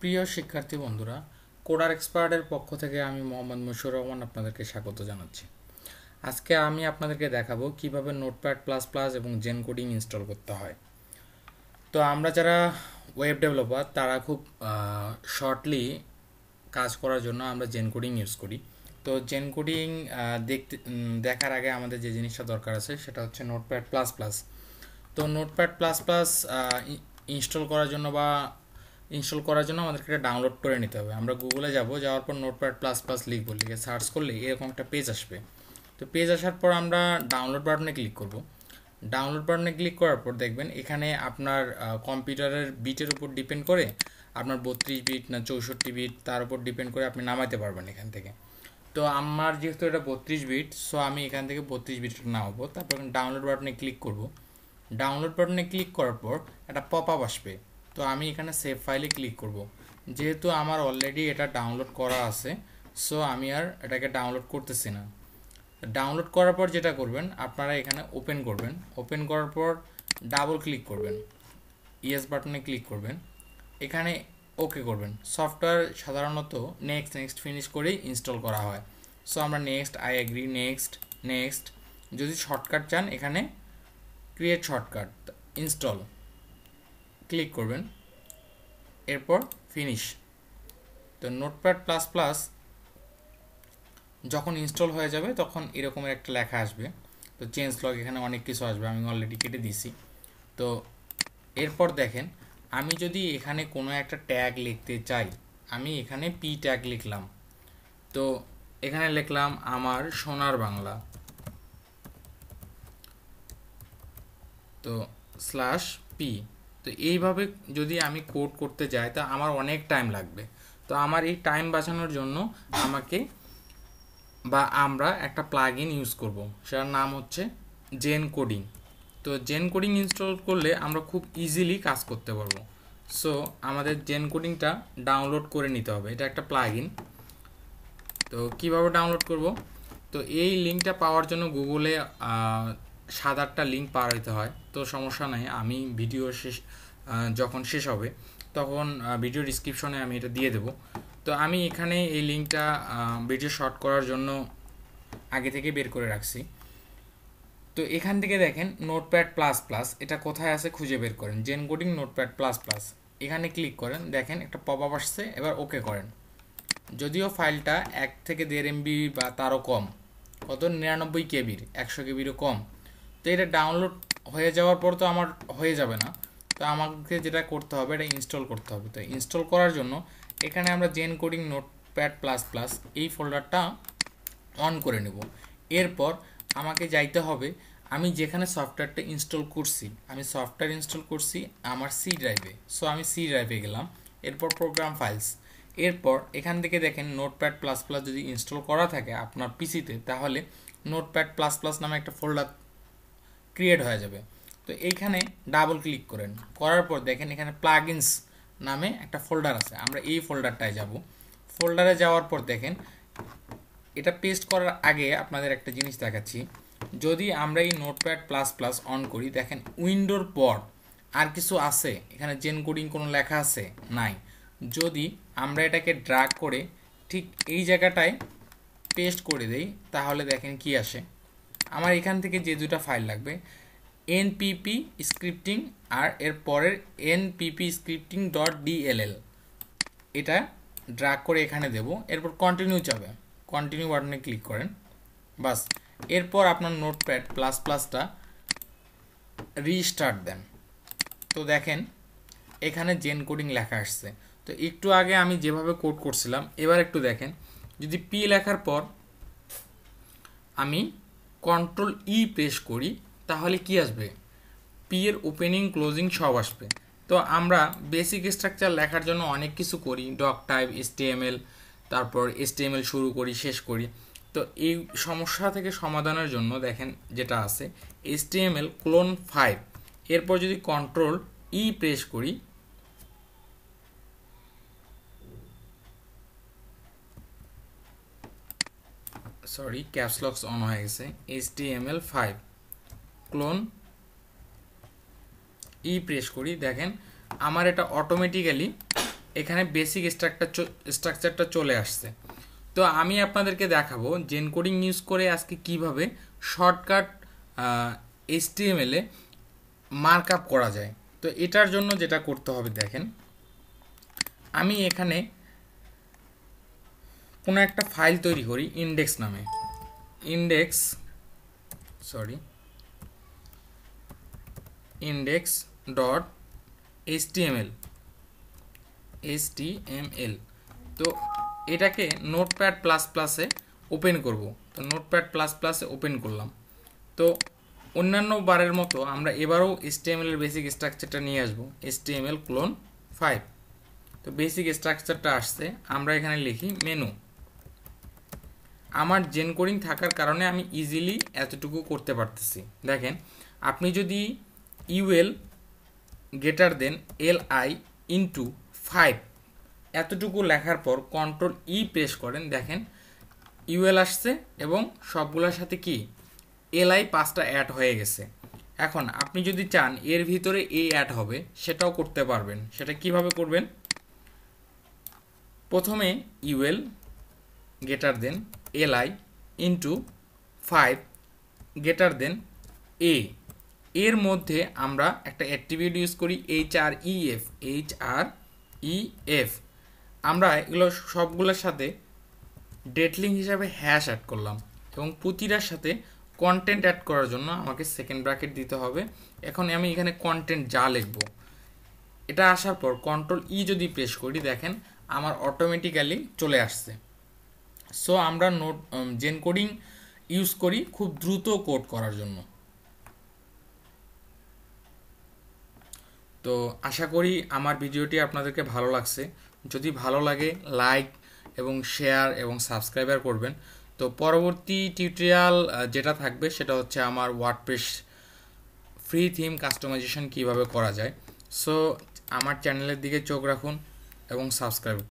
প্রিয় শিক্ষার্থী বন্ধুরা কোডার এক্সপার্টের পক্ষ থেকে আমি মোহাম্মদ মুশুর রহমান আপনাদেরকে স্বাগত জানাচ্ছি আজকে আমি আপনাদেরকে দেখাবো কিভাবে নোটপ্যাড প্লাস প্লাস এবং জেন কোডিং ইনস্টল করতে হয় তো আমরা যারা ওয়েব ডেভেলপার তারা খুব শর্টলি কাজ করার জন্য আমরা জেন কোডিং ইউজ করি তো জেন কোডিং দেখতে দেখার আগে আমাদের যে জিনিসটা দরকার আছে সেটা হচ্ছে নোটপ্যাড প্লাস প্লাস তো নোটপ্যাড প্লাস প্লাস ইনস্টল করার জন্য বা ইনস্টল করার জন্য আমাদেরকে এটা ডাউনলোড করে নিতে হবে আমরা গুগলে যাব যাওয়ার পর নোটপ্যাড প্লাস প্লাস লিখবো লিখে সার্চ করলে এরকম একটা পেজ আসবে তো পেজ আসার পর আমরা ডাউনলোড বাটনে ক্লিক করব ডাউনলোড বাটনে ক্লিক করার পর দেখবেন এখানে আপনার কম্পিউটারের বিটের উপর ডিপেন্ড করে আপনার বত্রিশ বিট না চৌষট্টি বিট তার উপর ডিপেন্ড করে আপনি নামাইতে পারবেন এখান থেকে তো আমার যেহেতু এটা বত্রিশ বিট সো আমি এখান থেকে বত্রিশ বিট নামাবো তারপর ডাউনলোড বাটনে ক্লিক করব ডাউনলোড বাটনে ক্লিক করার পর একটা পপ আপ আসবে তো আমি এখানে সেভ ফাইলে ক্লিক করব যেহেতু আমার অলরেডি এটা ডাউনলোড করা আছে সো আমি আর এটাকে ডাউনলোড করতেছি না ডাউনলোড করার পর যেটা করবেন আপনারা এখানে ওপেন করবেন ওপেন করার পর ডাবল ক্লিক করবেন ইয়েস বাটনে ক্লিক করবেন এখানে ওকে করবেন সফটওয়্যার সাধারণত নেক্সট নেক্সট ফিনিশ করেই ইনস্টল করা হয় সো আমরা next I agree next next যদি শর্টকাট চান এখানে ক্রিয়েট শর্টকাট ইনস্টল ক্লিক করবেন এরপর ফিনিশ তো নোটপ্যাড প্লাস প্লাস যখন ইনস্টল হয়ে যাবে তখন এরকমের একটা লেখা আসবে তো চেঞ্জ লগ এখানে অনেক কিছু আসবে আমি অলরেডি কেটে দিছি তো এরপর দেখেন আমি যদি এখানে কোনো একটা ট্যাগ লিখতে চাই আমি এখানে পি ট্যাগ লিখলাম তো এখানে লিখলাম আমার সোনার বাংলা তো স্ল্যাশ পি তো এইভাবে যদি আমি কোড করতে যাই তা আমার অনেক টাইম লাগবে তো আমার এই টাইম বাঁচানোর জন্য আমাকে বা আমরা একটা প্লাগ ইন ইউজ করব সেটার নাম হচ্ছে জেন কোডিং তো জেন কোডিং ইনস্টল করলে আমরা খুব ইজিলি কাজ করতে পারবো সো আমাদের জেন কোডিংটা ডাউনলোড করে নিতে হবে এটা একটা প্লাগ ইন তো কীভাবে ডাউনলোড করব তো এই লিঙ্কটা পাওয়ার জন্য গুগলে সাত আটটা লিঙ্ক পার হইতে হয় তো সমস্যা নাই আমি ভিডিও শেষ যখন শেষ হবে তখন ভিডিও ডিসক্রিপশনে আমি এটা দিয়ে দেব তো আমি এখানে এই লিঙ্কটা ভিডিও শর্ট করার জন্য আগে থেকে বের করে রাখছি তো এখান থেকে দেখেন নোটপ্যাড প্লাস প্লাস এটা কোথায় আছে খুঁজে বের করেন Zen coding notepad plus plus এখানে ক্লিক করেন দেখেন একটা পপ আপ আসছে এবার ওকে করেন যদিও ফাইলটা এক থেকে দেড় এমবি বা তারও কম কত নিরানব্বই কেবির একশো কেবিরও কম তো এটা ডাউনলোড হয়ে যাওয়ার পর তো আমার হয়ে যাবে না তো আমাকে যেটা করতে হবে এটা ইনস্টল করতে হবে তো ইনস্টল করার জন্য এখানে আমরা Zen coding notepad plus plus এই ফোল্ডারটা অন করে নেব এরপর আমাকে যাইতে হবে আমি যেখানে সফটওয়্যারটা ইনস্টল করছি আমি সফটওয়্যার ইনস্টল করছি আমার সি ড্রাইভে সো আমি সি ড্রাইভে গেলাম এরপর প্রোগ্রাম ফাইলস এরপর এখান থেকে দেখেন নোটপ্যাড প্লাস প্লাস যদি ইনস্টল করা থাকে আপনার পিসিতে তাহলে নোটপ্যাড প্লাস প্লাস নামে একটা ফোল্ডার ক্রিয়েট হয়ে যাবে তো এইখানে ডাবল ক্লিক করেন করার পর দেখেন এখানে প্লাগিনস নামে একটা ফোল্ডার আছে আমরা এই ফোল্ডারটায় যাব ফোল্ডারে যাওয়ার পর দেখেন এটা পেস্ট করার আগে আপনাদের একটা জিনিস দেখাচ্ছি যদি আমরা এই নোটপ্যাড প্লাস প্লাস অন করি দেখেন উইন্ডোর পর আর কিছু আছে এখানে জেন কোডিং কোনো লেখা আছে নাই যদি আমরা এটাকে ড্রাগ করে ঠিক এই জায়গাটায় পেস্ট করে দেই তাহলে দেখেন কি আসে আমার এখান থেকে যে দুটা ফাইল লাগবে এনপিপি স্ক্রিপ্টিং আর এর পরের এনপিপি স্ক্রিপ্টিং ডট ডিএলএল এটা ড্রাগ করে এখানে দেব এরপর কন্টিনিউ যাবে কন্টিনিউ বাটনে ক্লিক করেন বাস এরপর আপনার নোটপ্যাড প্লাস প্লাসটা রিস্টার্ট দেন তো দেখেন এখানে জেন কোডিং লেখা আসছে তো একটু আগে আমি যেভাবে কোড করছিলাম এবার একটু দেখেন যদি পি লেখার পর আমি কন্ট্রোল ই প্রেস করি তাহলে কি আসবে পি এর ওপেনিং ক্লোজিং সব আসবে তো আমরা বেসিক স্ট্রাকচার লেখার জন্য অনেক কিছু করি ডক টাইপ এসটিএমএল তারপর এসটিএমএল শুরু করি শেষ করি তো এই সমস্যা থেকে সমাধানের জন্য দেখেন যেটা আছে এসটিএমএল ক্লোন ফাইভ এরপর যদি কন্ট্রোল ই প্রেস করি সরি ক্যাপসলক্স অন হয়ে গেছে H L five colon E press করি দেখেন আমার এটা অটোমেটিক্যালি এখানে বেসিক স্ট্রাকচার স্ট্রাকচারটা চলে আসছে তো আমি আপনাদেরকে দেখাবো জেনকোডিং ইউজ করে আজকে কিভাবে শর্টকাট এইচ এইচটিএমএলে মার্কআপ করা যায় তো এটার জন্য যেটা করতে হবে দেখেন আমি এখানে কোনো একটা ফাইল তৈরি করি ইন্ডেক্স নামে index sorry index dot H TML M L তো এটাকে নোটপ্যাড প্লাস প্লাসে ওপেন করব তো নোটপ্যাড প্লাস প্লাসে ওপেন করলাম তো অন্যান্য বারের মতো আমরা এবারও এর বেসিক স্ট্রাকচারটা নিয়ে আসবো এসটিএমএল ক্লোন ফাইভ তো বেসিক স্ট্রাকচারটা আসছে আমরা এখানে লিখি মেনু আমার জেন কোডিং থাকার কারণে আমি ইজিলি এতটুকু করতে পারতেছি দেখেন আপনি যদি UL greater than L I into five এতটুকু লেখার পর কন্ট্রোল ই প্রেস করেন দেখেন ইউএল আসছে এবং সবগুলোর সাথে কি এলআই পাঁচটা অ্যাড হয়ে গেছে এখন আপনি যদি চান এর ভিতরে এ অ্যাড হবে সেটাও করতে পারবেন সেটা কিভাবে করবেন প্রথমে UL greater than LI into five greater than A এর মধ্যে আমরা একটা অ্যাট্রিবিউট ইউজ করি H R E F H R E F আমরা এগুলো সবগুলোর সাথে ডেটলিং হিসাবে হ্যাশ অ্যাড করলাম এবং প্রতিটার সাথে কন্টেন্ট অ্যাড করার জন্য আমাকে সেকেন্ড ব্র্যাকেট দিতে হবে এখন আমি এখানে কন্টেন্ট যা লিখব এটা আসার পর কন্ট্রোল ই e যদি প্রেস করি দেখেন আমার অটোমেটিক্যালি চলে আসছে সো আমরা নোট জেন কোডিং ইউজ করি খুব দ্রুত কোড করার জন্য তো আশা করি আমার ভিডিওটি আপনাদেরকে ভালো লাগছে যদি ভালো লাগে লাইক এবং শেয়ার এবং সাবস্ক্রাইবার করবেন তো পরবর্তী টিউটোরিয়াল যেটা থাকবে সেটা হচ্ছে আমার ওয়ার্ডপ্রেস ফ্রি থিম কাস্টমাইজেশন কিভাবে করা যায় সো আমার চ্যানেলের দিকে চোখ রাখুন এবং সাবস্ক্রাইব